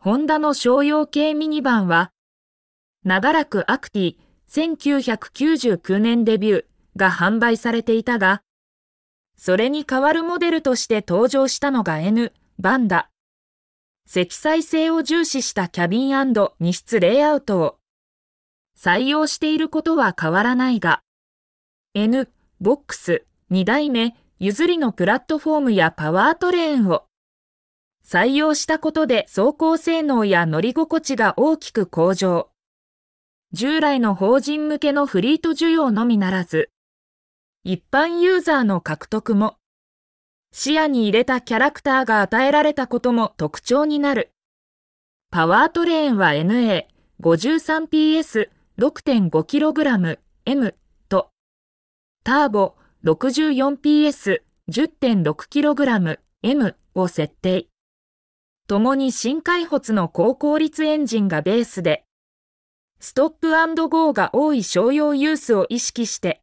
ホンダの商用系ミニバンは、長らくアクティ1999年デビューが販売されていたが、それに代わるモデルとして登場したのが N、バンダ。積載性を重視したキャビン荷室レイアウトを採用していることは変わらないが、N、ボックス2代目譲りのプラットフォームやパワートレーンを採用したことで走行性能や乗り心地が大きく向上。従来の法人向けのフリート需要のみならず、一般ユーザーの獲得も、視野に入れたキャラクターが与えられたことも特徴になる。パワートレーンは NA53PS6.5kgM と、ターボ 64PS10.6kgM を設定。共に新開発の高効率エンジンがベースで、ストップゴーが多い商用ユースを意識して、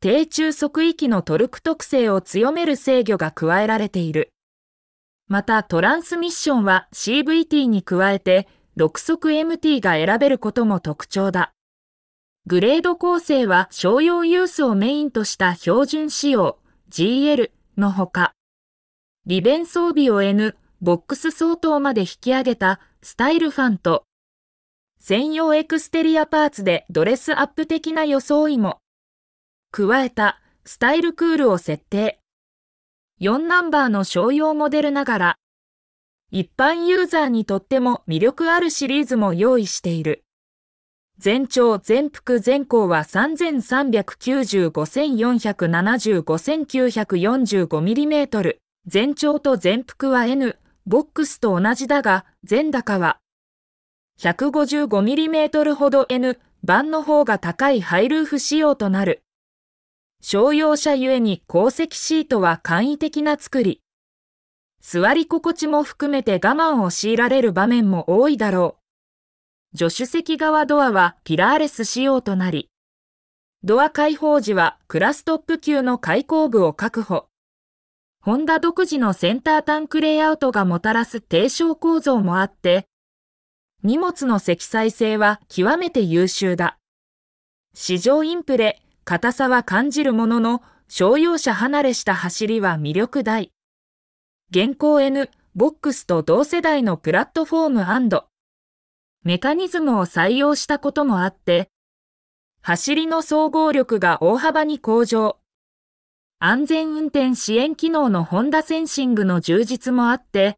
低中速域のトルク特性を強める制御が加えられている。またトランスミッションは CVT に加えて6速 MT が選べることも特徴だ。グレード構成は商用ユースをメインとした標準仕様 GL のほか、利便装備を N ボックス相当まで引き上げたスタイルファンと、専用エクステリアパーツでドレスアップ的な装いも、加えたスタイルクールを設定。4ナンバーの商用モデルながら、一般ユーザーにとっても魅力あるシリーズも用意している。全長全幅全高は3395,475,945ミリメートル。全長と全幅は N、ボックスと同じだが、全高は 155mm ほど N 版の方が高いハイルーフ仕様となる。商用車ゆえに鉱石シートは簡易的な作り。座り心地も含めて我慢を強いられる場面も多いだろう。助手席側ドアはピラーレス仕様となり、ドア開放時はクラストップ級の開口部を確保。ホンダ独自のセンタータンクレイアウトがもたらす低床構造もあって、荷物の積載性は極めて優秀だ。市場インプレ、硬さは感じるものの、商用車離れした走りは魅力大。現行 N、ボックスと同世代のプラットフォームメカニズムを採用したこともあって、走りの総合力が大幅に向上。安全運転支援機能のホンダセンシングの充実もあって、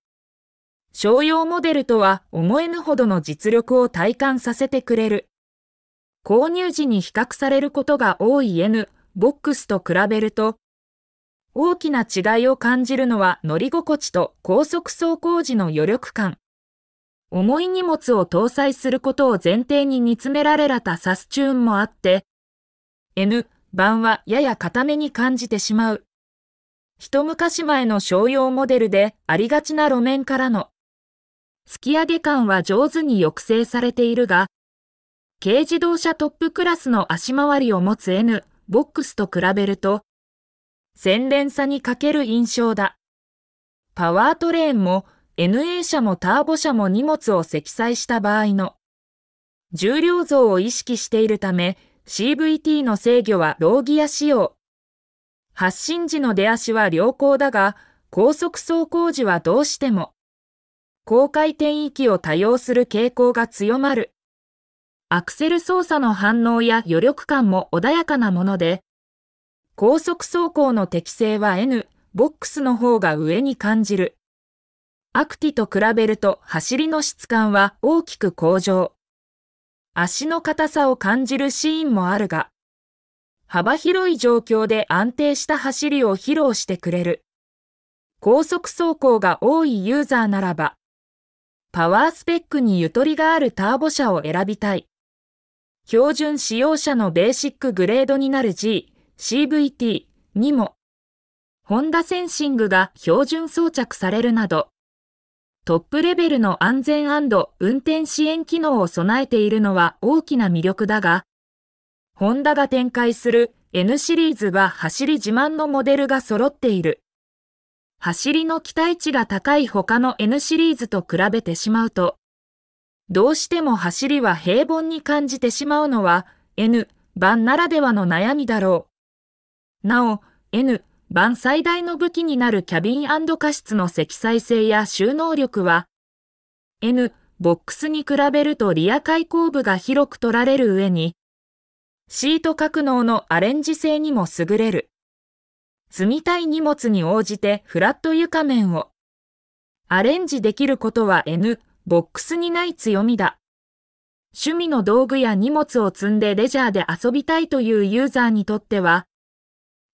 商用モデルとは思えぬほどの実力を体感させてくれる。購入時に比較されることが多い N、ボックスと比べると、大きな違いを感じるのは乗り心地と高速走行時の余力感。重い荷物を搭載することを前提に煮詰められたサスチューンもあって、N、版はやや固めに感じてしまう。一昔前の商用モデルでありがちな路面からの、突き上げ感は上手に抑制されているが、軽自動車トップクラスの足回りを持つ N、ボックスと比べると、洗練さに欠ける印象だ。パワートレーンも NA 車もターボ車も荷物を積載した場合の、重量増を意識しているため、CVT の制御はローギア仕様。発進時の出足は良好だが、高速走行時はどうしても、高回転域を多用する傾向が強まる。アクセル操作の反応や余力感も穏やかなもので、高速走行の適性は N、ボックスの方が上に感じる。アクティと比べると走りの質感は大きく向上。足の硬さを感じるシーンもあるが、幅広い状況で安定した走りを披露してくれる。高速走行が多いユーザーならば、パワースペックにゆとりがあるターボ車を選びたい。標準使用車のベーシックグレードになる G、CVT にも、ホンダセンシングが標準装着されるなど、トップレベルの安全運転支援機能を備えているのは大きな魅力だが、ホンダが展開する N シリーズは走り自慢のモデルが揃っている。走りの期待値が高い他の N シリーズと比べてしまうと、どうしても走りは平凡に感じてしまうのは N 版ならではの悩みだろう。なお、N 版最大の武器になるキャビン加湿の積載性や収納力は、N、ボックスに比べるとリア開口部が広く取られる上に、シート格納のアレンジ性にも優れる。積みたい荷物に応じてフラット床面をアレンジできることは N、ボックスにない強みだ。趣味の道具や荷物を積んでレジャーで遊びたいというユーザーにとっては、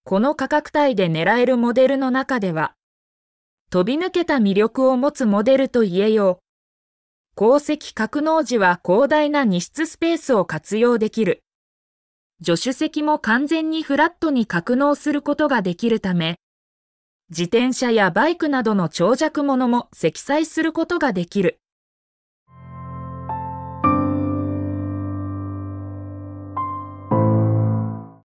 この価格帯で狙えるモデルの中では、飛び抜けた魅力を持つモデルと言えよう。鉱石格納時は広大な荷室スペースを活用できる。助手席も完全にフラットに格納することができるため、自転車やバイクなどの長尺物も積載することができる。